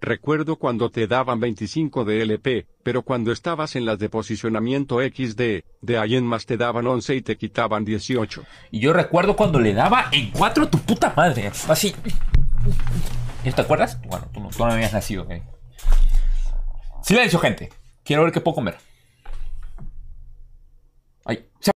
Recuerdo cuando te daban 25 de LP, pero cuando estabas en las de posicionamiento XD, de ahí en más te daban 11 y te quitaban 18. Y yo recuerdo cuando le daba en 4 a tu puta madre. Así. ¿Te acuerdas? Bueno, tú no, habías nacido. ¿eh? Silencio, gente. Quiero ver qué puedo comer.